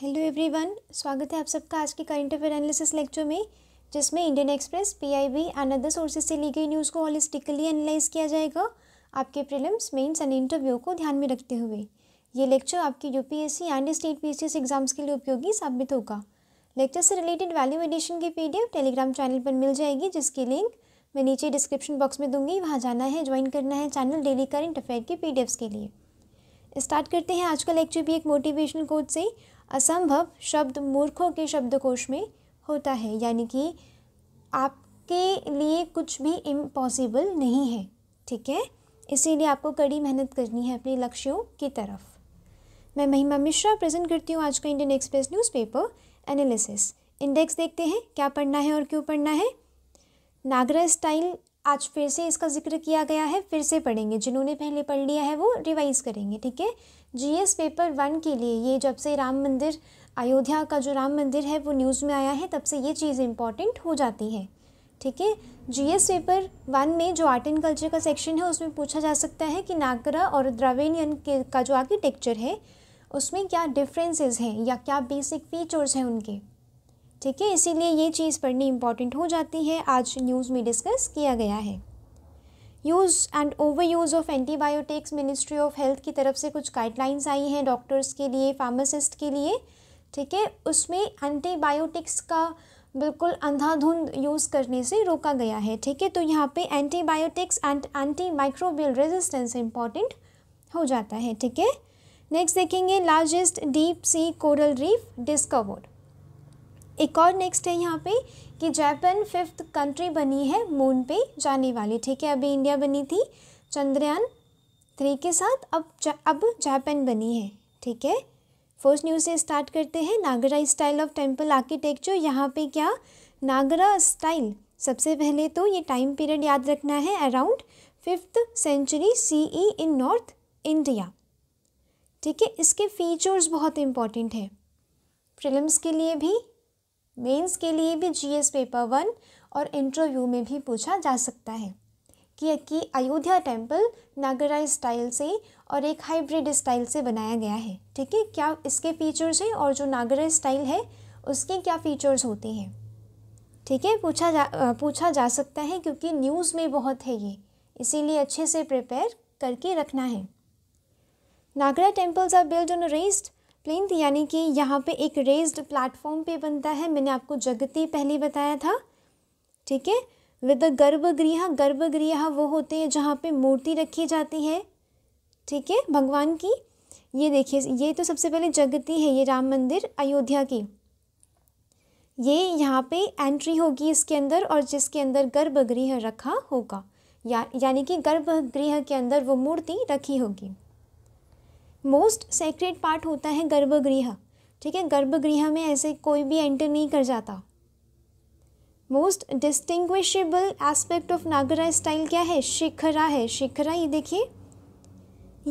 Hello everyone स्वागत है आप सबका आज के करंट अफेयर एनालिसिस लेक्चर में जिसमें Indian Express PIB and other sources से ली गई न्यूज़ को हॉलिस्टिकली एनालाइज किया जाएगा आपके प्रीलिम्स मेंस एंड इंटरव्यू को ध्यान में रखते हुए ये लेक्चर आपके UPSC and state PCS exams के लिए उपयोगी साबित होगा लेक्चर से रिलेटेड वैल्यू एडिशन की पी टेलीग्राम चैनल पर मिल जाएगी जिसकी लिंक मैं नीचे डिस्क्रिप्शन बॉक्स में दूंगी वहाँ जाना है ज्वाइन करना है चैनल डेली करंट अफेयर की पी के लिए स्टार्ट करते हैं आज का लेक्चर भी एक मोटिवेशनल कोच से असंभव शब्द मूर्खों के शब्दकोश में होता है यानी कि आपके लिए कुछ भी इम्पॉसिबल नहीं है ठीक है इसीलिए आपको कड़ी मेहनत करनी है अपने लक्ष्यों की तरफ मैं महिमा मिश्रा प्रेजेंट करती हूँ आज का Indian Express newspaper analysis index देखते हैं क्या पढ़ना है और क्यों पढ़ना है नागरा स्टाइल आज फिर से इसका जिक्र किया गया है फिर से पढ़ेंगे जिन्होंने पहले पढ़ लिया है वो रिवाइज़ करेंगे ठीक है जीएस पेपर वन के लिए ये जब से राम मंदिर अयोध्या का जो राम मंदिर है वो न्यूज़ में आया है तब से ये चीज़ इम्पॉर्टेंट हो जाती है ठीक है जीएस पेपर वन में जो आर्ट एंड कल्चर का सेक्शन है उसमें पूछा जा सकता है कि नागरा और द्रविणियन के का जो आर्किटेक्चर है उसमें क्या डिफरेंसेस हैं या क्या बेसिक फीचर्स हैं उनके ठीक है इसीलिए ये चीज़ पढ़नी इम्पॉर्टेंट हो जाती है आज न्यूज़ में डिस्कस किया गया है use and over use of antibiotics ministry of health की तरफ से कुछ गाइडलाइंस आई हैं डॉक्टर्स के लिए फार्मासिस्ट के लिए ठीक है उसमें एंटीबायोटिक्स का बिल्कुल अंधाधुंध यूज़ करने से रोका गया है ठीक है तो यहाँ पे antibiotics and anti microbial resistance important हो जाता है ठीक है नेक्स्ट देखेंगे largest deep sea coral reef discovered एक और नेक्स्ट है यहाँ पे कि जापान फिफ्थ कंट्री बनी है मून पे जाने वाली ठीक है अभी इंडिया बनी थी चंद्रयान थ्री के साथ अब जा, अब जापान बनी है ठीक है फर्स्ट न्यूज़ से स्टार्ट करते हैं Nagara style of temple architecture यहाँ पे क्या नागरा स्टाइल सबसे पहले तो ये टाइम पीरियड याद रखना है अराउंड फिफ्थ सेंचुरी ई इन नॉर्थ इंडिया ठीक है इसके फीचर्स बहुत इम्पॉर्टेंट है फिल्म के लिए भी मेंस के लिए भी जीएस पेपर वन और इंटरव्यू में भी पूछा जा सकता है कि, कि अयोध्या टेम्पल नागरा स्टाइल से और एक हाइब्रिड स्टाइल से बनाया गया है ठीक है क्या इसके फीचर्स हैं और जो नागरा स्टाइल है उसके क्या फीचर्स होते हैं ठीक है पूछा जा पूछा जा सकता है क्योंकि न्यूज़ में बहुत है ये इसीलिए अच्छे से प्रिपेयर करके रखना है Nagara temples are built on raised plinth यानी कि यहाँ पे एक रेज्ड प्लेटफॉर्म पे बनता है मैंने आपको जगती पहले बताया था ठीक है विद गर्भगृह गर्भगृह वो होते हैं जहाँ पे मूर्ति रखी जाती है ठीक है भगवान की ये देखिए ये तो सबसे पहले जगती है ये राम मंदिर अयोध्या की ये यहाँ पे एंट्री होगी इसके अंदर और जिसके अंदर गर्भगृह रखा होगा या यानी कि गर्भगृह के अंदर वो मूर्ति रखी होगी मोस्ट सेक्रेट पार्ट होता है गर्भगृह ठीक है गर्भगृह में ऐसे कोई भी एंटर नहीं कर जाता most distinguishable aspect of Nagara style क्या है शिखरा है शिखरा ये देखिए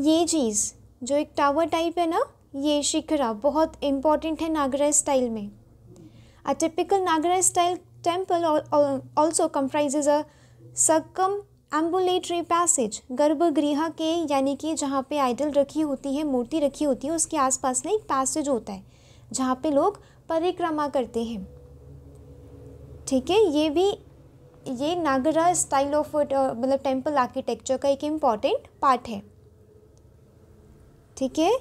ये चीज़ जो एक टावर टाइप है ना ये शिखरा बहुत इम्पॉर्टेंट है नागरा स्टाइल में a typical Nagara style temple also comprise a circumambulatory passage गर्भगृह के यानी कि जहाँ पे आइडल रखी होती है मूर्ति रखी होती है उसके आसपास में एक पैसेज होता है जहाँ पे लोग परिक्रमा करते हैं ठीक है ये भी ये नागरा स्टाइल ऑफ uh, मतलब टेम्पल आर्किटेक्चर का एक इम्पॉर्टेंट पार्ट है ठीक है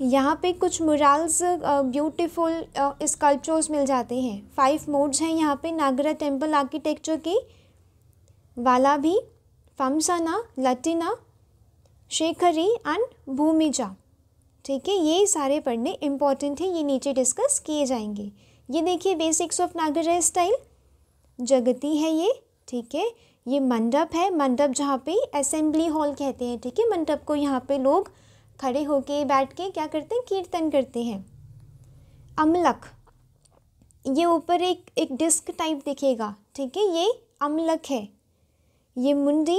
यहाँ पे कुछ मुराल्स ब्यूटीफुल स्कल्पचर्स मिल जाते हैं फाइव मोड्स हैं यहाँ पे नागरा टेम्पल आर्किटेक्चर की वाला भी कमसना लतीना शेखरी एंड भूमिजा ठीक है ये सारे पढ़ने इंपॉर्टेंट हैं ये नीचे डिस्कस किए जाएंगे ये देखिए बेसिक्स ऑफ नागर स्टाइल जगती है ये ठीक है ये मंडप है मंडप जहाँ पे असेंबली हॉल कहते हैं ठीक है मंडप को यहाँ पे लोग खड़े होके बैठ के क्या करते हैं कीर्तन करते हैं अमलक ये ऊपर एक एक डिस्क टाइप दिखेगा ठीक है ये अमलक है ये मुंडी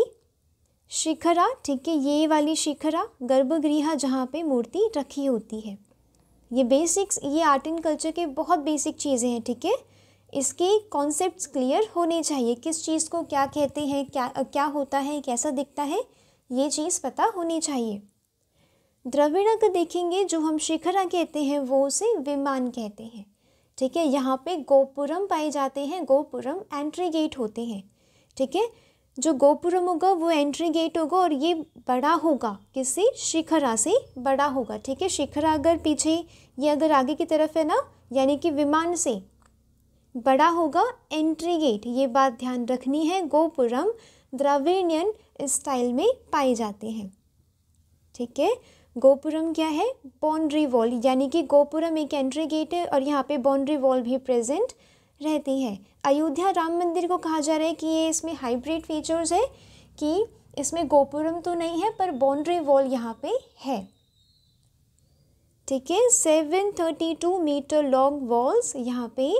शिखरा ठीक है ये वाली शिखरा गर्भगृह जहाँ पे मूर्ति रखी होती है ये बेसिक्स ये आर्ट एंड कल्चर के बहुत बेसिक चीज़ें हैं ठीक है इसके कॉन्सेप्ट क्लियर होने चाहिए किस चीज़ को क्या कहते हैं क्या क्या होता है कैसा दिखता है ये चीज़ पता होनी चाहिए द्रविणक देखेंगे जो हम शिखरा कहते हैं वो उसे विमान कहते हैं ठीक है यहाँ पे गोपुरम पाए जाते हैं गोपुरम एंट्री गेट होते हैं ठीक है जो गोपुरम होगा वो एंट्री गेट होगा और ये बड़ा होगा किसी शिखरा से बड़ा होगा ठीक है शिखरा अगर पीछे ये अगर आगे की तरफ है ना यानी कि विमान से बड़ा होगा एंट्री गेट ये बात ध्यान रखनी है गोपुरम द्रविड़ियन स्टाइल में पाए जाते हैं ठीक है गोपुरम क्या है बाउंड्री वॉल यानी कि गोपुरम एक एंट्री गेट है और यहाँ पे बाउंड्री वॉल भी प्रेजेंट रहती है अयोध्या राम मंदिर को कहा जा रहा है कि ये इसमें हाइब्रिड फीचर्स है कि इसमें गोपुरम तो नहीं है पर बाउंड्री वॉल यहाँ पे है ठीक है seven thirty two meter long walls यहाँ पे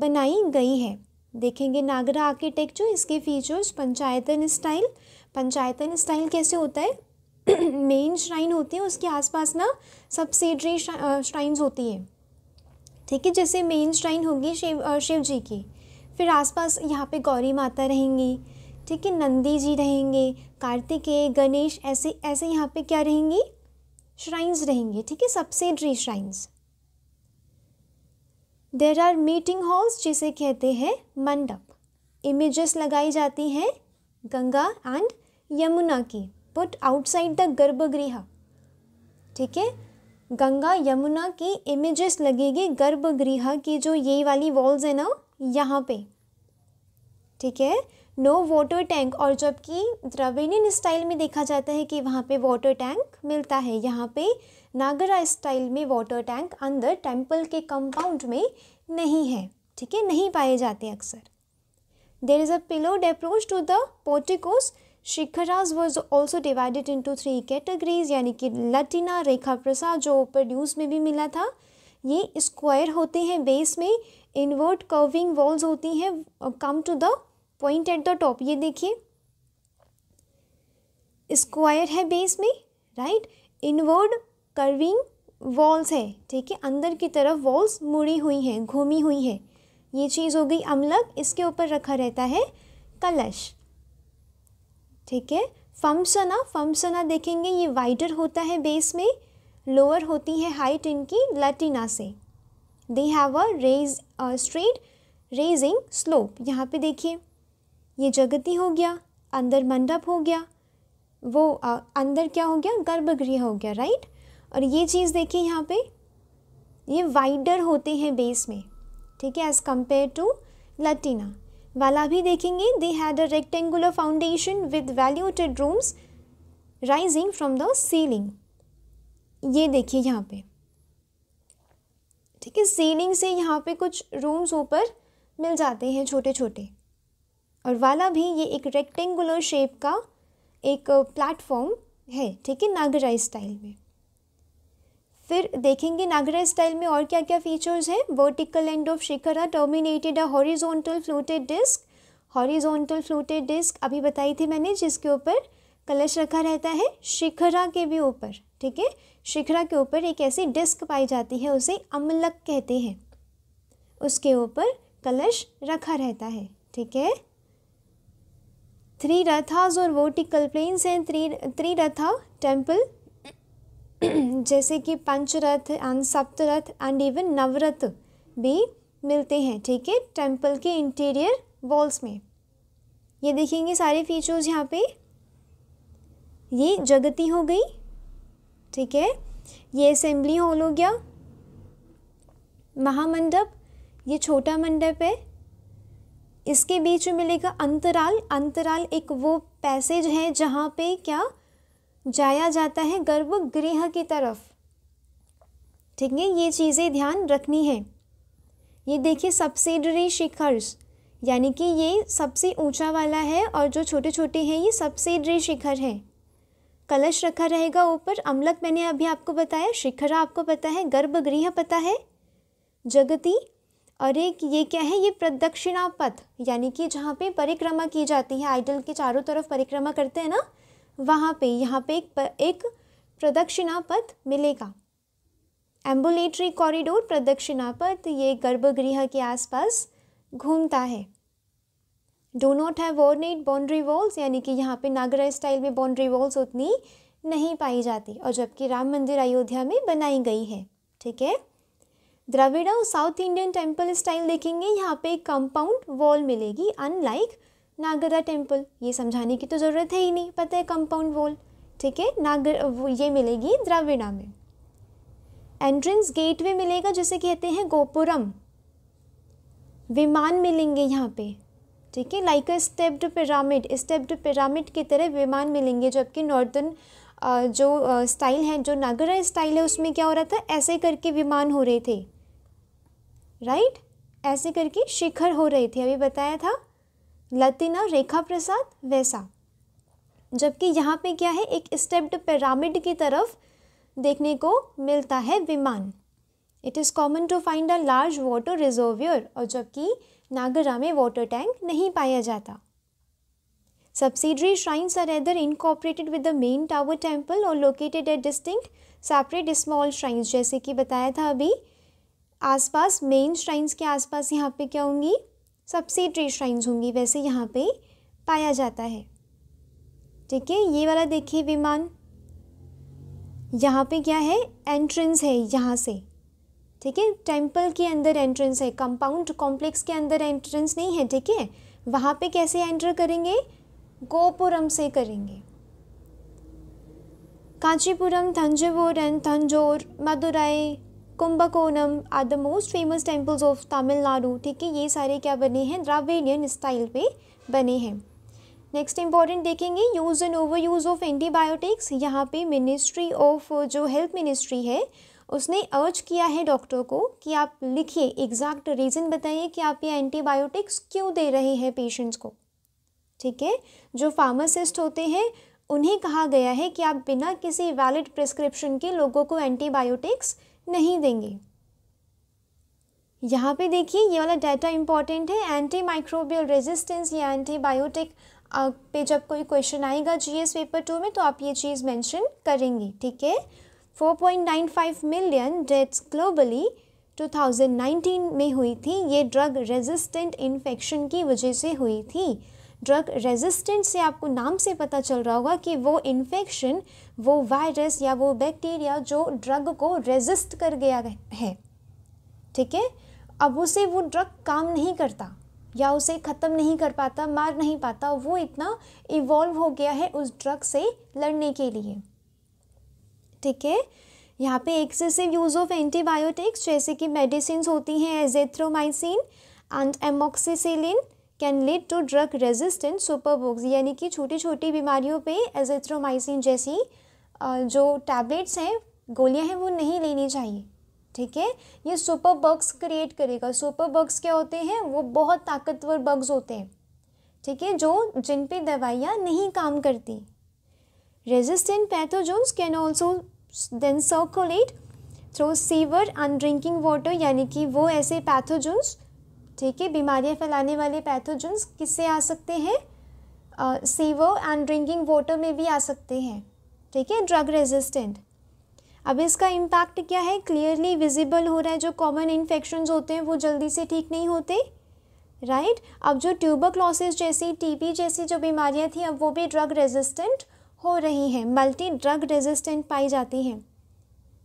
बनाई गई है देखेंगे नागरा आर्किटेक्चर इसके features Panchayatana style Panchayatana style कैसे होता है मेन श्राइन होती है उसके आसपास ना सब्सिडरी श्राइन्स होती है ठीक है जैसे मेन श्राइन होगी शिव शिव जी की फिर आसपास यहाँ पे गौरी माता रहेंगी ठीक है नंदी जी रहेंगे कार्तिकेय गणेश ऐसे ऐसे यहाँ पे क्या रहेंगी श्राइन्स रहेंगे ठीक है सबसे three shrines there are meeting halls जिसे कहते हैं मंडप इमेजेस लगाई जाती हैं गंगा एंड यमुना की बट आउटसाइड द गर्भगृह ठीक है गंगा यमुना की इमेजेस लगेगी गर्भगृह की जो ये वाली वॉल्स है ना यहाँ पे ठीक है नो वाटर टैंक और जबकि द्रविणीन स्टाइल में देखा जाता है कि वहाँ पे वाटर टैंक मिलता है यहाँ पे नागरा स्टाइल में वाटर टैंक अंदर टेम्पल के कंपाउंड में नहीं है ठीक है नहीं पाए जाते अक्सर there is a pillared approach to the porticos shikharas was also divided into three categories यानी कि लटीना रेखा प्रसाद जो प्रोड्यूस में भी मिला था ये स्क्वायर होते हैं बेस में इनवर्ट कर्विंग वॉल्स होती हैं come to the point at the top ये देखिए स्क्वायर है बेस में राइट इनवर्ड कर्विंग वॉल्स है ठीक है अंदर की तरफ वॉल्स मुड़ी हुई हैं घूमी हुई हैं ये चीज़ हो गई अमलक इसके ऊपर रखा रहता है कलश ठीक है फमसना फम्सना देखेंगे ये वाइडर होता है बेस में लोअर होती है हाइट इनकी लटीना से they have a raise straight rising slope यहाँ पे देखिए ये जगती हो गया अंदर मंडप हो गया वो आ, अंदर क्या हो गया गर्भगृह हो गया राइट और ये चीज़ देखिए यहाँ पे ये वाइडर होते हैं बेस में ठीक है एज़ कम्पेयर टू लटीना वाला भी देखेंगे they had a rectangular foundation with vaulted rooms rising from the ceiling ये देखिए यहाँ पे ठीक है सीलिंग से यहाँ पे कुछ रूम्स ऊपर मिल जाते हैं छोटे छोटे और वाला भी ये एक रेक्टेंगुलर शेप का एक प्लेटफॉर्म uh, है ठीक है नागराई स्टाइल में फिर देखेंगे नागरा स्टाइल में और क्या क्या फीचर्स हैं vertical end of shikhara terminated a horizontal fluted disc horizontal fluted disc अभी बताई थी मैंने जिसके ऊपर कलश रखा रहता है शिखरा के भी ऊपर ठीक है शिखरा के ऊपर एक ऐसी डिस्क पाई जाती है उसे अमलक कहते हैं उसके ऊपर कलश रखा रहता है ठीक है थ्री रथाज और वोटिकल प्लेन्स हैं त्री थ्री रथा टेम्पल जैसे कि pancharatha and saptaratha and even navaratha भी मिलते हैं ठीक है टेम्पल के इंटीरियर वॉल्स में ये देखेंगे सारे फीचर्स यहाँ पे ये जगती हो गई ठीक है ये असेंबली हॉल हो गया महामंडप ये छोटा मंडप है इसके बीच में मिलेगा अंतराल अंतराल एक वो पैसेज है जहाँ पे क्या जाया जाता है गर्भगृह की तरफ ठीक है ये चीज़ें ध्यान रखनी है ये देखिए सब्सिडरी शिखर्स यानी कि ये सबसे ऊंचा वाला है और जो छोटे छोटे हैं ये सब्सिडरी शिखर है कलश रखा रहेगा ऊपर अमलक मैंने अभी आपको बताया शिखर आपको पता है गर्भगृह पता है जगती और एक ये क्या है ये प्रदक्षिणा पथ यानी कि जहाँ पे परिक्रमा की जाती है आइडल के चारों तरफ परिक्रमा करते हैं ना वहाँ पे यहाँ पे एक, एक प्रदक्षिणा पथ मिलेगा एम्बुलेटरी कॉरिडोर प्रदक्षिणा पथ ये गर्भगृह के आसपास घूमता है do not have ornate boundary walls यानी कि यहाँ पे नागरा स्टाइल में बाउंड्री वॉल्स उतनी नहीं पाई जाती और जबकि राम मंदिर अयोध्या में बनाई गई है ठीक है द्रविड़ा और साउथ इंडियन टेम्पल स्टाइल देखेंगे यहाँ पे कंपाउंड वॉल मिलेगी अनलाइक नागदा टेम्पल ये समझाने की तो ज़रूरत है ही नहीं पता है कंपाउंड वॉल ठीक है नागर ये मिलेगी द्राविड़ा में एंट्रेंस गेट वे मिलेगा जिसे कहते हैं गोपुरम विमान मिलेंगे यहाँ पे ठीक है like a stepped pyramid stepped pyramid की तरह विमान मिलेंगे जबकि नॉर्दर्न जो स्टाइल है जो नागरा स्टाइल है उसमें क्या हो रहा था ऐसे करके विमान हो रहे थे राइट ऐसे करके शिखर हो रहे थे अभी बताया था लतिना रेखा प्रसाद वैसा जबकि यहाँ पे क्या है एक स्टेप्ड पिरामिड की तरफ देखने को मिलता है vimana it is common to find a large water reservoir और जबकि नागरा में वाटर टैंक नहीं पाया जाता subsidiary shrines are either incorporated with the main tower temple और located at distinct separate small shrines जैसे कि बताया था अभी आसपास मेन श्राइन्स के आसपास यहाँ पे क्या होंगी सबसे ट्री श्राइन्स होंगी वैसे यहाँ पे पाया जाता है ठीक है ये वाला देखिए विमान यहाँ पे क्या है एंट्रेंस है यहाँ से ठीक है टेम्पल के अंदर एंट्रेंस है कंपाउंड कॉम्प्लेक्स के अंदर एंट्रेंस नहीं है ठीक है वहाँ पे कैसे एंटर करेंगे गोपुरम से करेंगे Kanchipuram Tanjore and Tanjore Madurai Kumbakonam are the most famous temples of Tamil Nadu ठीक है ये सारे क्या बने हैं द्राविडियन स्टाइल पे बने हैं नेक्स्ट इंपॉर्टेंट देखेंगे use and over use of antibiotics यहाँ पे मिनिस्ट्री ऑफ जो हेल्थ मिनिस्ट्री है उसने अर्ज किया है डॉक्टर को कि आप लिखिए एग्जैक्ट रीज़न बताइए कि आप ये एंटीबायोटिक्स क्यों दे रहे हैं पेशेंट्स को ठीक है जो फार्मासिस्ट होते हैं उन्हें कहा गया है कि आप बिना किसी वैलिड प्रिस्क्रिप्शन के लोगों को एंटीबायोटिक्स नहीं देंगे यहाँ पे देखिए ये वाला डाटा इंपॉर्टेंट है एंटी माइक्रोबियल रेजिस्टेंस या एंटीबायोटिक पे जब कोई क्वेश्चन आएगा जीएस पेपर टू में तो आप ये चीज़ मेंशन करेंगे ठीक है 4.95 मिलियन डेथ्स ग्लोबली 2019 में हुई थी ये ड्रग रेजिस्टेंट इन्फेक्शन की वजह से हुई थी ड्रग रेजिस्टेंट से आपको नाम से पता चल रहा होगा कि वो इन्फेक्शन वो वायरस या वो बैक्टीरिया जो ड्रग को रेजिस्ट कर गया है ठीक है अब उसे वो ड्रग काम नहीं करता या उसे ख़त्म नहीं कर पाता मार नहीं पाता वो इतना इवॉल्व हो गया है उस ड्रग से लड़ने के लिए ठीक है यहाँ पे एक्सेसिव यूज़ ऑफ एंटीबायोटिक्स जैसे कि मेडिसिन होती हैं azithromycin and amoxicillin can lead to drug resistant superbugs यानी कि छोटी छोटी बीमारियों पे एजेथ्रोमाइसिन जैसी जो टैबलेट्स हैं गोलियां हैं वो नहीं लेनी चाहिए ठीक है ये सुपर बग्स क्रिएट करेगा सुपर बग्स क्या होते हैं वो बहुत ताकतवर बग्स होते हैं ठीक है जो जिन पे दवाइयाँ नहीं काम करती resistant pathogens can also then circulate through sewer and drinking water यानी कि वो ऐसे पैथोजोन्स ठीक है बीमारियाँ फैलाने वाले पैथोजोन्स किससे आ सकते हैं सीवर एंड ड्रिंकिंग वाटर में भी आ सकते हैं ठीक है ड्रग रेजिस्टेंट अब इसका इम्पैक्ट क्या है क्लियरली विजिबल हो रहा है जो कॉमन इन्फेक्शन होते हैं वो जल्दी से ठीक नहीं होते राइट right? अब जो ट्यूबरक्लोसिस जैसी टीबी जैसी जो बीमारियां थी अब वो भी ड्रग रेजिस्टेंट हो रही हैं मल्टी ड्रग रेजिस्टेंट पाई जाती हैं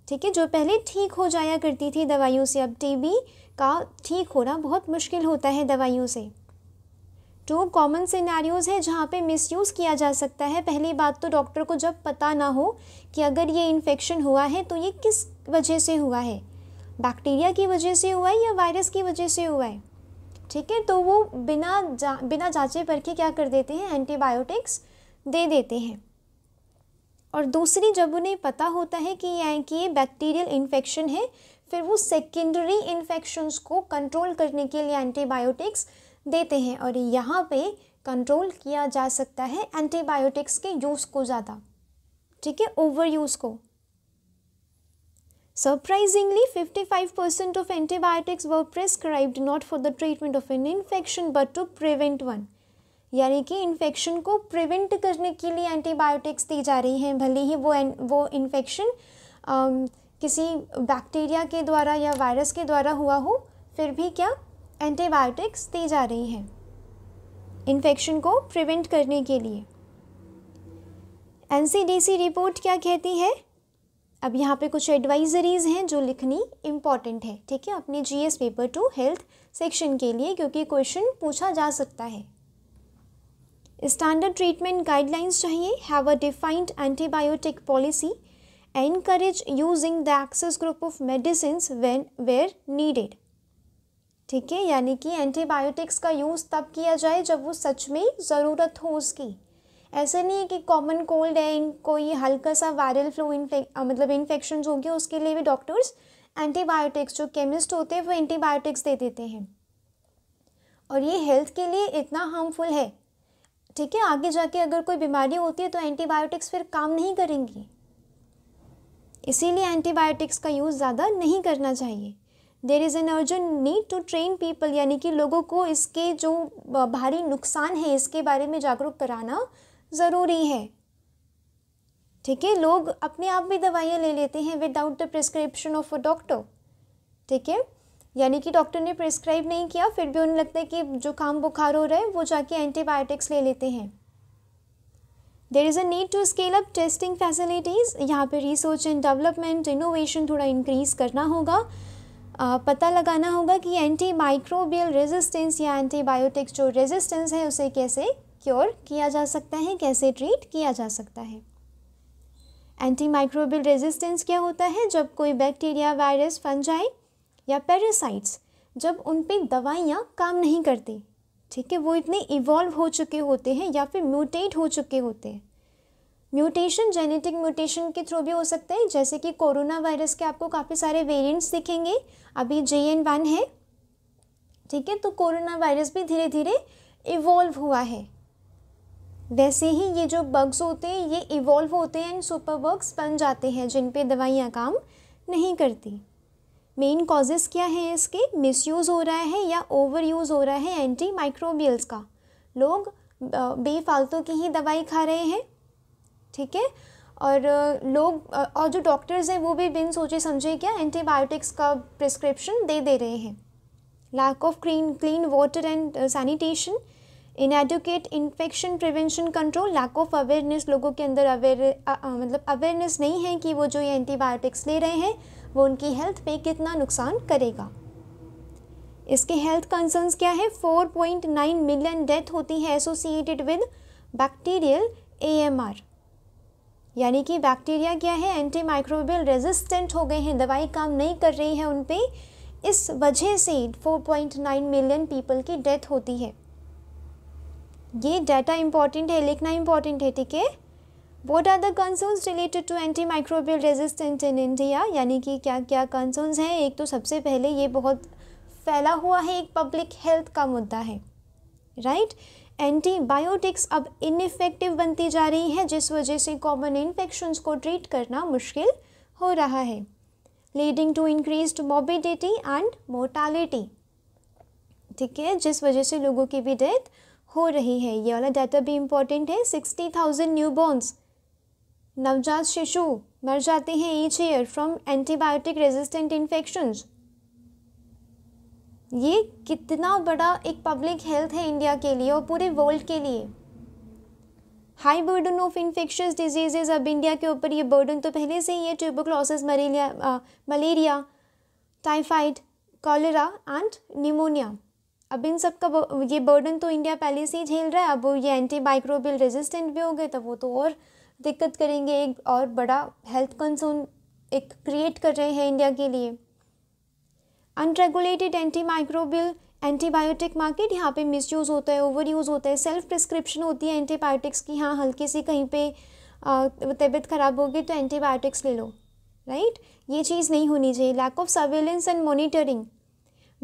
ठीक है जो पहले ठीक हो जाया करती थी दवाइयों से अब टीबी का ठीक होना बहुत मुश्किल होता है दवाइयों से जो कॉमन सिनेरियोज है जहाँ पे मिसयूज़ किया जा सकता है पहली बात तो डॉक्टर को जब पता ना हो कि अगर ये इन्फेक्शन हुआ है तो ये किस वजह से हुआ है बैक्टीरिया की वजह से हुआ है या वायरस की वजह से हुआ है ठीक है तो वो बिना जा बिना जाँचे परखे क्या कर देते हैं एंटीबायोटिक्स दे देते हैं और दूसरी जब उन्हें पता होता है कि ये कि ये बैक्टीरियल इन्फेक्शन है फिर वो सेकेंडरी इन्फेक्शंस को कंट्रोल करने के लिए एंटीबायोटिक्स देते हैं और यहाँ पे कंट्रोल किया जा सकता है एंटीबायोटिक्स के यूज़ को ज़्यादा ठीक है ओवर यूज़ को surprisingly fifty five percent of antibiotics were prescribed not for the treatment of an infection but to prevent one यानी कि इन्फेक्शन को प्रिवेंट करने के लिए एंटीबायोटिक्स दी जा रही हैं भले ही वो वो इन्फेक्शन किसी बैक्टीरिया के द्वारा या वायरस के द्वारा हुआ हो फिर भी क्या एंटीबायोटिक्स दी जा रही हैं इन्फेक्शन को प्रिवेंट करने के लिए एनसीडीसी रिपोर्ट क्या कहती है अब यहाँ पे कुछ एडवाइजरीज़ हैं जो लिखनी इम्पॉर्टेंट है ठीक है अपने GS paper two health section के लिए क्योंकि क्वेश्चन पूछा जा सकता है स्टैंडर्ड ट्रीटमेंट गाइडलाइंस चाहिए have a defined antibiotic policy encourage using the access group of medicine when where needed ठीक है यानी कि एंटीबायोटिक्स का यूज़ तब किया जाए जब वो सच में ज़रूरत हो उसकी ऐसे नहीं है कि कॉमन कोल्ड है इन कोई हल्का सा वायरल फ्लू इन्फेक मतलब इन्फेक्शन होंगे उसके लिए भी डॉक्टर्स एंटीबायोटिक्स जो केमिस्ट होते हैं वो एंटीबायोटिक्स दे देते हैं और ये हेल्थ के लिए इतना हार्मफुल है ठीक है आगे जाके अगर कोई बीमारी होती है तो एंटीबायोटिक्स फिर काम नहीं करेंगी इसीलिए एंटीबायोटिक्स का यूज़ ज़्यादा नहीं करना चाहिए there is an urgent need to train people यानी कि लोगों को इसके जो भारी नुकसान है इसके बारे में जागरूक कराना ज़रूरी है ठीक है लोग अपने आप में दवाइयाँ ले लेते हैं without the prescription of a doctor ठीक है यानी कि डॉक्टर ने प्रिस्क्राइब नहीं किया फिर भी उन्हें लगता है कि जुकाम बुखार हो रहा है वो जाके एंटीबायोटिक्स ले लेते हैं there is a need to scale up testing facilities यहाँ पे रिसर्च एंड डेवलपमेंट इनोवेशन थोड़ा इंक्रीज़ करना होगा पता लगाना होगा कि एंटीमाइक्रोबियल रेजिस्टेंस या एंटीबायोटिक्स जो रेजिस्टेंस है उसे कैसे क्योर किया जा सकता है कैसे ट्रीट किया जा सकता है एंटीमाइक्रोबियल रेजिस्टेंस क्या होता है जब कोई बैक्टीरिया वायरस फंजाई या पैरासाइट्स जब उन पर दवाइयाँ काम नहीं करती ठीक है वो इतने इवॉल्व हो चुके होते हैं या फिर म्यूटेट हो चुके होते हैं म्यूटेशन जेनेटिक म्यूटेशन के थ्रू भी हो सकता है जैसे कि कोरोना वायरस के आपको काफ़ी सारे वेरिएंट्स दिखेंगे अभी जे एन वन है ठीक है तो कोरोना वायरस भी धीरे धीरे इवॉल्व हुआ है वैसे ही ये जो बग्स होते हैं ये इवॉल्व होते हैं एंड सुपर बग्स बन जाते हैं जिन पे दवाइयाँ काम नहीं करती मेन कॉजेज़ क्या है इसके मिसयूज़ हो रहा है या ओवर यूज़ हो रहा है एंटी माइक्रोबियल्स का लोग बेफालतू की ही दवाई खा रहे हैं ठीक है और लोग और जो डॉक्टर्स हैं वो भी बिन सोचे समझे क्या एंटीबायोटिक्स का प्रिस्क्रिप्शन दे दे रहे हैं lack of clean clean water and sanitation in inadequate infection prevention control lack of awareness लोगों के अंदर अवेयर मतलब अवेयरनेस नहीं है कि वो जो ये एंटीबायोटिक्स ले रहे हैं वो उनकी हेल्थ पे कितना नुकसान करेगा इसके हेल्थ कंसर्न्स क्या है 4.9 मिलियन डेथ होती है एसोसिएटेड विद बैक्टीरियल एएमआर यानी कि बैक्टीरिया क्या है एंटी माइक्रोबियल रेजिस्टेंट हो गए हैं दवाई काम नहीं कर रही है उन पर इस वजह से 4.9 मिलियन पीपल की डेथ होती है ये डाटा इम्पॉर्टेंट है लिखना इम्पॉर्टेंट है ठीक है what are the concerns related to antimicrobial resistant in India यानी कि क्या क्या कंसर्न्स हैं एक तो सबसे पहले ये बहुत फैला हुआ है एक पब्लिक हेल्थ का मुद्दा है राइट right? एंटीबायोटिक्स अब इनफेक्टिव बनती जा रही है जिस वजह से कॉमन इन्फेक्शंस को ट्रीट करना मुश्किल हो रहा है leading to increase morbidity and mortality ठीक है जिस वजह से लोगों की भी डेथ हो रही है ये वाला डाटा भी इम्पॉर्टेंट है सिक्सटी थाउजेंड न्यू बॉर्नस नवजात शिशु मर जाते हैं each year from antibiotic resistant infections ये कितना बड़ा एक पब्लिक हेल्थ है इंडिया के लिए और पूरे वर्ल्ड के लिए high burden of infectious diseases अब इंडिया के ऊपर ये बर्डन तो पहले से ही है tuberculosis malaria malaria typhoid cholera and pneumonia अब इन सब का ये बर्डन तो इंडिया पहले से ही झेल रहा है अब ये माइक्रोबियल रेजिस्टेंट भी हो गए तो वो तो और दिक्कत करेंगे एक और बड़ा हेल्थ कंसर्न एक क्रिएट कर रहे हैं इंडिया के लिए अनरेगुलेटेड एंटीमाइक्रोबियल एंटीबायोटिक मार्केट यहाँ पे मिसयूज़ होता है ओवर यूज़ होता है सेल्फ प्रिस्क्रिप्शन होती है एंटीबायोटिक्स की हाँ हल्की सी कहीं पे तबीयत ख़राब होगी तो एंटीबायोटिक्स ले लो राइट ये चीज़ नहीं होनी चाहिए lack of surveillance and monitoring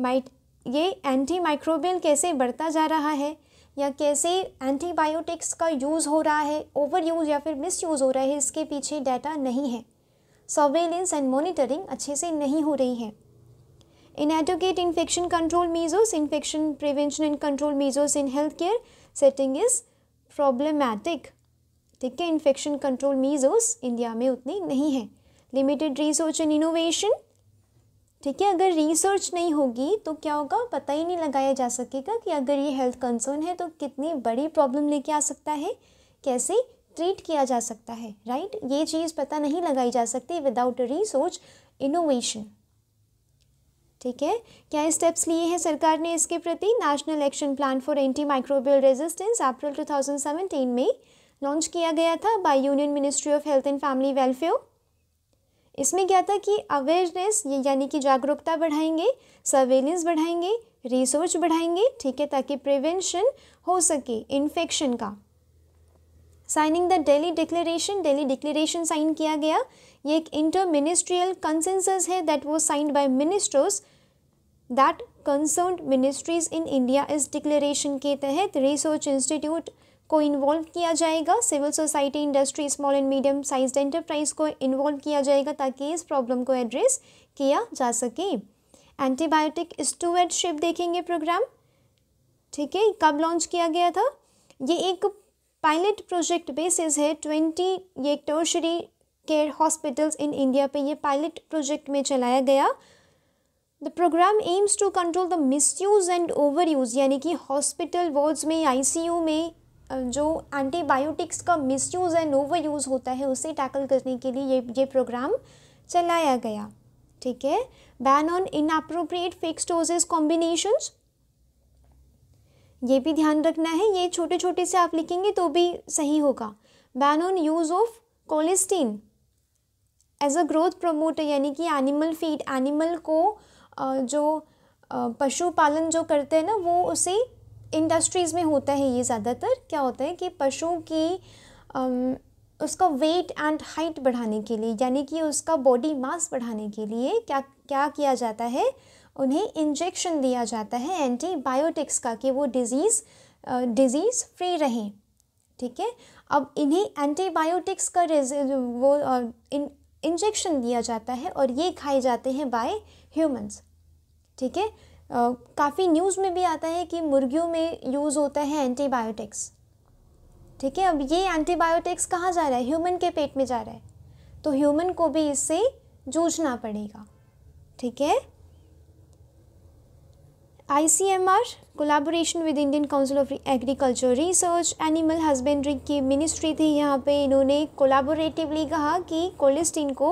might ये एंटी माइक्रोबियल कैसे बढ़ता जा रहा है या कैसे एंटीबायोटिक्स का यूज़ हो रहा है ओवर यूज़ या फिर मिस यूज़ हो रहा है इसके पीछे डाटा नहीं है सर्वेलेंस एंड मोनिटरिंग अच्छे से नहीं हो रही है infection control control infection prevention and control control in health care setting is problematic ठीक है इन्फेक्शन कंट्रोल मीजोस इंडिया में उतनी नहीं है लिमिटेड रिसर्च एंड इनोवेशन ठीक है अगर रिसर्च नहीं होगी तो क्या होगा पता ही नहीं लगाया जा सकेगा कि अगर ये हेल्थ कंसर्न है तो कितनी बड़ी प्रॉब्लम लेके आ सकता है कैसे ट्रीट किया जा सकता है राइट ये चीज़ पता नहीं लगाई जा सकती विदाउट रिसोर्च इनोवेशन ठीक है क्या स्टेप्स लिए हैं सरकार ने इसके प्रति national action plan for anti microbial resistance April 2017 में लॉन्च किया गया था by union ministry of health and family welfare इसमें क्या था कि अवेयरनेस यानी कि जागरूकता बढ़ाएंगे सर्वेलेंस बढ़ाएंगे रिसर्च बढ़ाएंगे ठीक है ताकि प्रिवेंशन हो सके इन्फेक्शन का signing the Delhi declaration Delhi declaration sign किया गया ये एक इंटर मिनिस्ट्रियल कंसेंसस है दैट वो signed by ministers that concern ministries in India इस डिक्लेरेशन के तहत रिसर्च इंस्टीट्यूट को इन्वॉल्व किया जाएगा civil society industry small and medium size enterprise को इन्वॉल्व किया जाएगा ताकि इस प्रॉब्लम को एड्रेस किया जा सके एंटीबायोटिक स्टूअर्डशिप देखेंगे प्रोग्राम ठीक है कब लॉन्च किया गया था ये एक पायलट प्रोजेक्ट बेसिस है ट्वेंटी ये tertiary care hospitals in India पे ये पायलट प्रोजेक्ट में चलाया गया the program aims to control the misuse and overuse यानी कि हॉस्पिटल वार्ड्स में आईसीयू में जो एंटीबायोटिक्स का मिसयूज़ एंड ओवरयूज़ होता है उसे टैकल करने के लिए ये ये प्रोग्राम चलाया गया ठीक है ban on inappropriate fix doses combinations ये भी ध्यान रखना है ये छोटे छोटे से आप लिखेंगे तो भी सही होगा ban on use of colistin as a growth promoter यानी कि एनिमल फीड एनिमल को जो पशुपालन जो करते हैं ना वो उसे इंडस्ट्रीज़ में होता है ये ज़्यादातर क्या होता है कि पशु की उसका वेट एंड हाइट बढ़ाने के लिए यानी कि उसका बॉडी मास बढ़ाने के लिए क्या क्या किया जाता है उन्हें इंजेक्शन दिया जाता है एंटीबायोटिक्स का कि वो डिज़ीज़ डिज़ीज़ फ्री रहें ठीक है अब इन्हें एंटीबायोटिक्स का वो इन इंजेक्शन दिया जाता है और ये खाए जाते हैं बाय ह्यूमंस ठीक है काफ़ी न्यूज़ में भी आता है कि मुर्गियों में यूज़ होता है एंटीबायोटिक्स ठीक है अब ये एंटीबायोटिक्स कहाँ जा रहा है ह्यूमन के पेट में जा रहा है तो ह्यूमन को भी इससे जूझना पड़ेगा ठीक है ICMR collaboration with Indian council of agriculture research animal husbandry की मिनिस्ट्री थी यहाँ पे इन्होंने कोलाबोरेटिवली कहा कि कोलेस्टीन को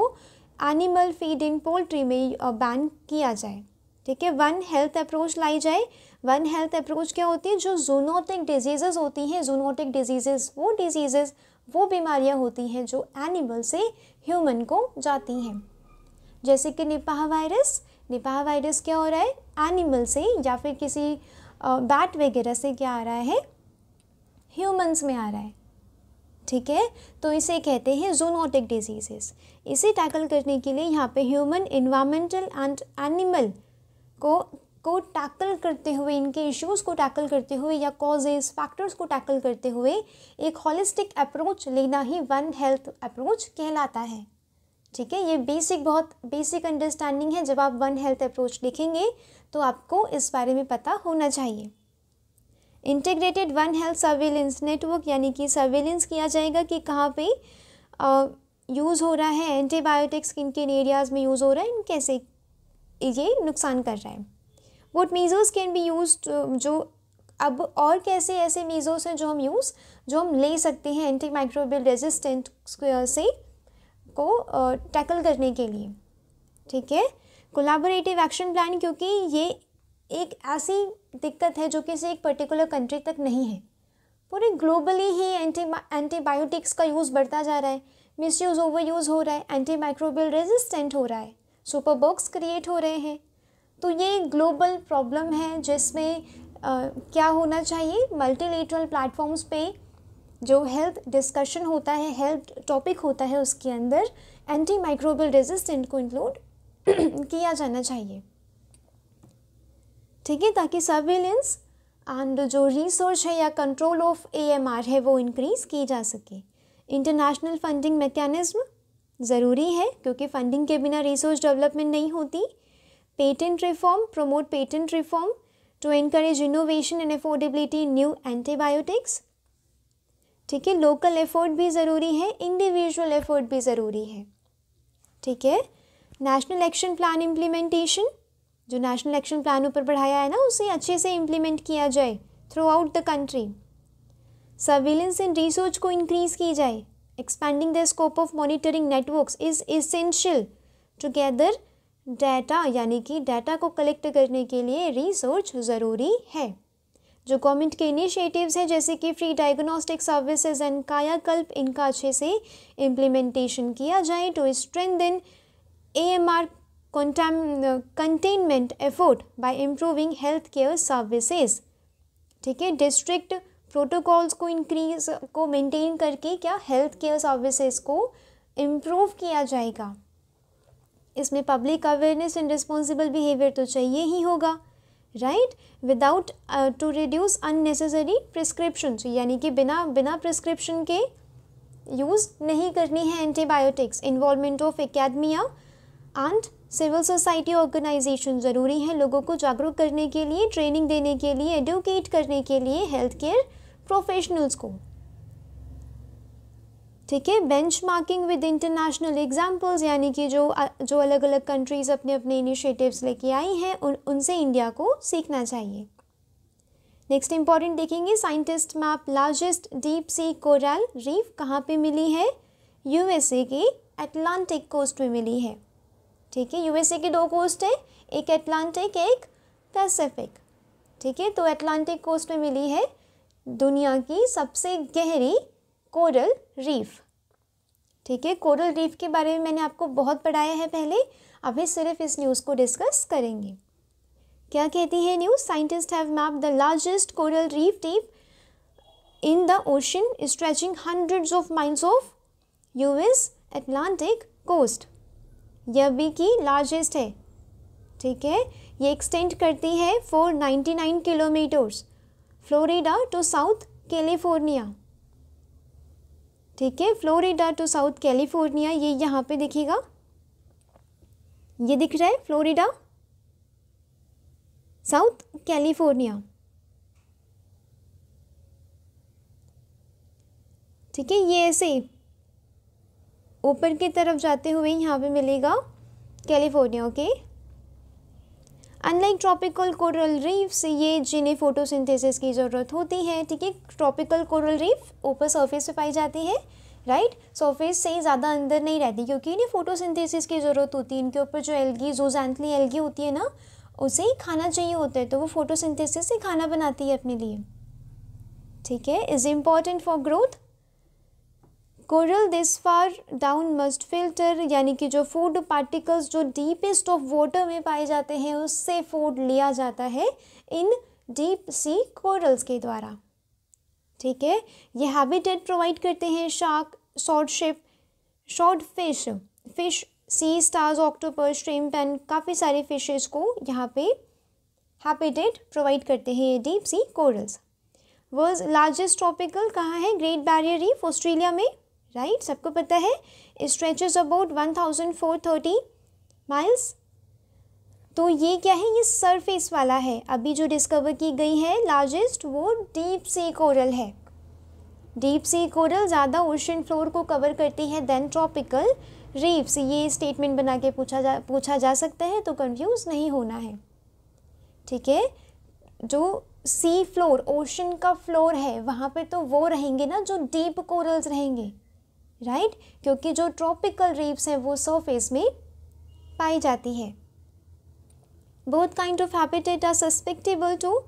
एनिमल फीड इन पोल्ट्री में बैन किया जाए ठीक है वन हेल्थ अप्रोच लाई जाए वन हेल्थ अप्रोच क्या होती है जो जूनोटिक डिजीजेस होती हैं जूनोटिक डिजीजेस वो डिजीजेस वो बीमारियां होती हैं जो एनिमल से ह्यूमन को जाती हैं जैसे कि निपाह वायरस निपाह वायरस क्या हो रहा है एनिमल से या फिर किसी बैट वगैरह से क्या आ रहा है ह्यूमंस में आ रहा है ठीक है तो इसे कहते हैं जूनोटिक डिजीजेस इसे टैकल करने के लिए यहाँ पे ह्यूमन इन्वामेंटल एंड एनिमल को को टैकल करते हुए इनके इश्यूज को टैकल करते हुए या कॉजेज फैक्टर्स को टैकल करते हुए एक हॉलिस्टिक अप्रोच लेना ही वन हेल्थ अप्रोच कहलाता है ठीक है ये बेसिक बहुत बेसिक अंडरस्टैंडिंग है जब आप वन हेल्थ अप्रोच लिखेंगे तो आपको इस बारे में पता होना चाहिए integrated one health surveillance network यानी कि सर्वेलेंस किया जाएगा कि कहाँ पे यूज़ हो रहा है एंटीबायोटिक्स किन किन एरियाज़ में यूज़ हो रहा है इन कैसे ये नुकसान कर रहा है what measures can be use जो अब और कैसे ऐसे मीज़ोज़ हैं जो हम यूज़ जो हम ले सकते हैं एंटी माइक्रोबियल रेजिस्टेंट से को टैकल करने के लिए ठीक है कोलाबोरेटिव एक्शन प्लान क्योंकि ये एक ऐसी दिक्कत है जो किसी एक पर्टिकुलर कंट्री तक नहीं है पूरे ग्लोबली ही एंटी एंटीबायोटिक्स का यूज़ बढ़ता जा रहा है मिस यूज़ ओवर यूज़ हो रहा है एंटी माइक्रोबियल रेजिस्टेंट हो रहा है सुपर बॉक्स क्रिएट हो रहे हैं तो ये ग्लोबल प्रॉब्लम है जिसमें क्या होना चाहिए मल्टीलेटरल प्लेटफॉर्म्स पे जो हेल्थ डिस्कशन होता है हेल्थ टॉपिक होता है उसके अंदर एंटी माइक्रोबल रेजिस्टेंट को इंक्लूड किया जाना चाहिए ठीक है ताकि सर्वेलेंस एंड जो रिसर्च है या कंट्रोल ऑफ एएमआर है वो इंक्रीज़ की जा सके इंटरनेशनल फंडिंग मैकेनिज़्म ज़रूरी है क्योंकि फंडिंग के बिना रिसर्च डेवलपमेंट नहीं होती patent reform promote patent reform to encourage innovation and affordability new antibiotics ठीक है लोकल एफर्ट भी ज़रूरी है इंडिविजुअल एफर्ट भी ज़रूरी है ठीक है नेशनल एक्शन प्लान इम्प्लीमेंटेशन जो नेशनल एक्शन प्लान ऊपर बढ़ाया है ना उसे अच्छे से इम्प्लीमेंट किया जाए throughout the country surveillance and research को इंक्रीज की जाए expanding the scope of monitoring networks is essential together data यानी कि डाटा को कलेक्ट करने के लिए रिसर्च ज़रूरी है जो गवर्नमेंट के इनिशिएटिव्स हैं जैसे कि फ्री डायग्नोस्टिक सर्विसेज एंड कायाकल्प इनका अच्छे से इम्प्लीमेंटेशन किया जाए to strengthen A M R containment effort by improving health care services ठीक है डिस्ट्रिक्ट प्रोटोकॉल्स को इंक्रीज को मेंटेन करके क्या हेल्थ केयर सर्विसेज को इम्प्रूव किया जाएगा इसमें public awareness and responsible behaviour तो चाहिए ही होगा right without to reduce unnecessary prescription यानी कि बिना बिना प्रिस्क्रिप्शन के यूज़ नहीं करनी है antibiotics involvement of academia and civil society organization ज़रूरी है लोगों को जागरूक करने के लिए ट्रेनिंग देने के लिए एडुकेट करने के लिए हेल्थ केयर प्रोफेशनल्स को ठीक है benchmarking with international examples यानी कि जो जो अलग अलग कंट्रीज़ अपने अपने इनिशिएटिव्स लेके आई हैं उन उनसे इंडिया को सीखना चाहिए नेक्स्ट इंपॉर्टेंट देखेंगे scientist map largest deep sea coral reef कहाँ पे मिली है यूएसए की एटलांटिक कोस्ट में मिली है ठीक है यूएसए के दो कोस्ट है एक एटलांटिक एक पैसिफिक ठीक है तो एटलांटिक कोस्ट में मिली है दुनिया की सबसे गहरी कोरल रीफ़ ठीक है कोरल रीफ के बारे में मैंने आपको बहुत पढ़ाया है पहले अभी सिर्फ इस न्यूज़ को डिस्कस करेंगे क्या कहती है news scientist have map the largest coral reef deep in the ocean stretching hundreds of miles of US Atlantic coast यह भी की लार्जेस्ट है ठीक है ये एक्सटेंड करती है four nine kilometres Florida to South California ठीक है फ्लोरिडा टू साउथ कैलिफोर्निया ये यहाँ पे दिखेगा ये दिख रहा है फ्लोरिडा साउथ कैलिफोर्निया ठीक है ये ऐसे ऊपर की तरफ जाते हुए यहाँ पे मिलेगा California okay okay? Unlike tropical coral से ये जिन्हें फोटोसिंथेसिस की ज़रूरत होती है ठीक है ट्रॉपिकल कोरल रीफ ऊपर सरफेस पे पाई जाती है राइट right? सरफेस से ज़्यादा अंदर नहीं रहती क्योंकि इन्हें फोटोसिंथेसिस की ज़रूरत होती है इनके ऊपर जो एल्गी जोजैंथली एल्गी होती है ना उसे ही खाना चाहिए होता है तो वो फोटोसिंथेसिस से खाना बनाती है अपने लिए ठीक है is important for growth coral this far down must filter यानी कि जो फूड पार्टिकल्स जो डीपेस्ट ऑफ वाटर में पाए जाते हैं उससे फूड लिया जाता है इन डीप सी कोरल्स के द्वारा ठीक है ये हैबिटेट प्रोवाइड करते हैं shark short ship short fish fish sea stars octopus shrimp and काफ़ी सारे फिशेस को यहाँ पे हैबिटेट प्रोवाइड करते हैं ये deep sea corals world largest tropical कहाँ है ग्रेट बैरियर रीफ ऑस्ट्रेलिया में राइट right? सबको पता है stretches about one thousand four thirty miles तो ये क्या है ये सरफेस वाला है अभी जो डिस्कवर की गई है लार्जेस्ट वो डीप सी कोरल है डीप सी कोरल ज़्यादा ओशन फ्लोर को कवर करती है देन ट्रॉपिकल रीफ्स ये स्टेटमेंट बना के पूछा जा पूछा जा सकता है तो कंफ्यूज नहीं होना है ठीक है जो सी फ्लोर ओशन का फ्लोर है वहाँ पे तो वो रहेंगे ना जो डीप कोरल्स रहेंगे राइट right? क्योंकि जो ट्रॉपिकल रीप्स हैं वो सरफेस में पाई जाती हैं बहुत kind of habitat are susceptible to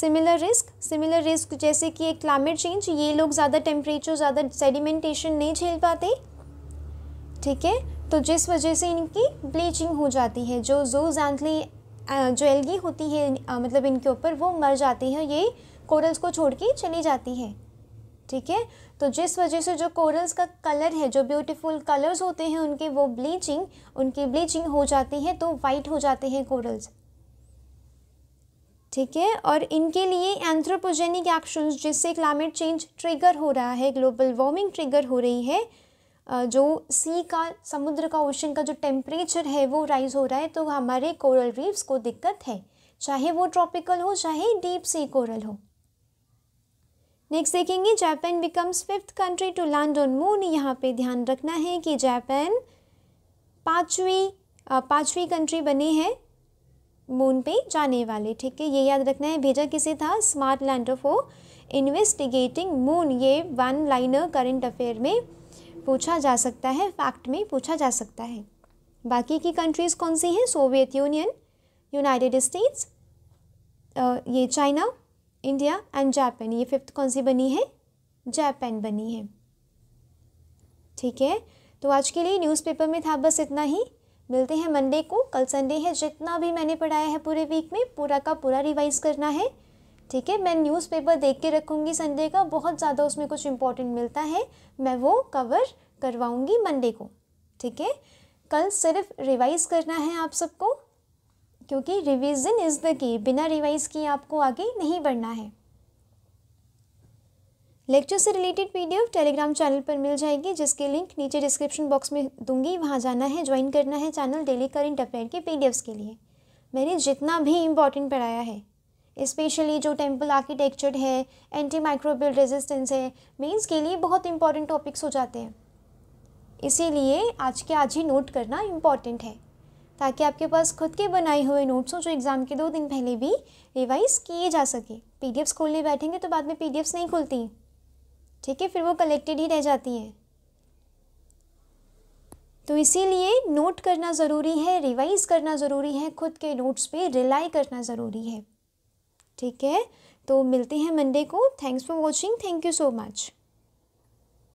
similar risk similar risk जैसे कि एक क्लाइमेट चेंज ये लोग ज़्यादा टेम्परेचर ज़्यादा सेडिमेंटेशन नहीं झेल पाते ठीक है तो जिस वजह से इनकी ब्लीचिंग हो जाती है जो जो जैंथली जो एल्गी होती है मतलब इनके ऊपर वो मर जाती है ये कोरल्स को छोड़ के चली जाती है ठीक है तो जिस वजह से जो कोरल्स का कलर है जो ब्यूटीफुल कलर्स होते हैं उनके वो ब्लीचिंग उनकी ब्लीचिंग हो जाती है तो वाइट हो जाते हैं कोरल्स ठीक है और इनके लिए एंथ्रोपोजेनिक एक्शंस जिससे क्लाइमेट चेंज ट्रिगर हो रहा है ग्लोबल वार्मिंग ट्रिगर हो रही है जो सी का समुद्र का ओशन का जो टेम्परेचर है वो राइज़ हो रहा है तो हमारे कोरल रीव्स को दिक्कत है चाहे वो ट्रॉपिकल हो चाहे डीप सी कोरल हो नेक्स्ट देखेंगे Japan becomes fifth country to land on moon यहाँ पे ध्यान रखना है कि जापान पाँचवीं पाँचवीं कंट्री बनी है मून पे जाने वाले ठीक है ये याद रखना है भेजा किसे था smart lander for investigating moon ये वन लाइनर करंट अफेयर में पूछा जा सकता है फैक्ट में पूछा जा सकता है बाकी की कंट्रीज़ कौन सी हैं सोवियत यूनियन यूनाइटेड स्टेट्स ये चाइना इंडिया एंड जापान ये फिफ्थ कौन सी बनी है जापान बनी है ठीक है तो आज के लिए न्यूज़पेपर में था बस इतना ही मिलते हैं मंडे को कल संडे है जितना भी मैंने पढ़ाया है पूरे वीक में पूरा का पूरा रिवाइज करना है ठीक है मैं न्यूज़पेपर देख के रखूँगी संडे का बहुत ज़्यादा उसमें कुछ इम्पोर्टेंट मिलता है मैं वो कवर करवाऊँगी मंडे को ठीक है कल सिर्फ रिवाइज़ करना है आप सबको क्योंकि रिवीजन इज़ द की बिना रिवाइज किए आपको आगे नहीं बढ़ना है लेक्चर से रिलेटेड पीडीएफ टेलीग्राम चैनल पर मिल जाएगी जिसके लिंक नीचे डिस्क्रिप्शन बॉक्स में दूंगी वहाँ जाना है ज्वाइन करना है चैनल डेली करंट अफेयर के पी के लिए मैंने जितना भी इम्पॉर्टेंट पढ़ाया है स्पेशली जो टेम्पल आर्किटेक्चर है एंटी माइक्रोबियल रेजिस्टेंस है मीन्स के लिए बहुत इंपॉर्टेंट टॉपिक्स हो जाते हैं इसीलिए आज के आज ही नोट करना इम्पॉर्टेंट है ताकि आपके पास खुद के बनाए हुए नोट्स हों जो एग्ज़ाम के दो दिन पहले भी रिवाइज़ किए जा सके पी खोलने बैठेंगे तो बाद में पी नहीं खुलती ठीक है फिर वो कलेक्टेड ही रह जाती हैं तो इसीलिए नोट करना ज़रूरी है रिवाइज़ करना ज़रूरी है खुद के नोट्स पे रिलाई करना ज़रूरी है ठीक है तो मिलते हैं मंडे को thanks for watching thank you so much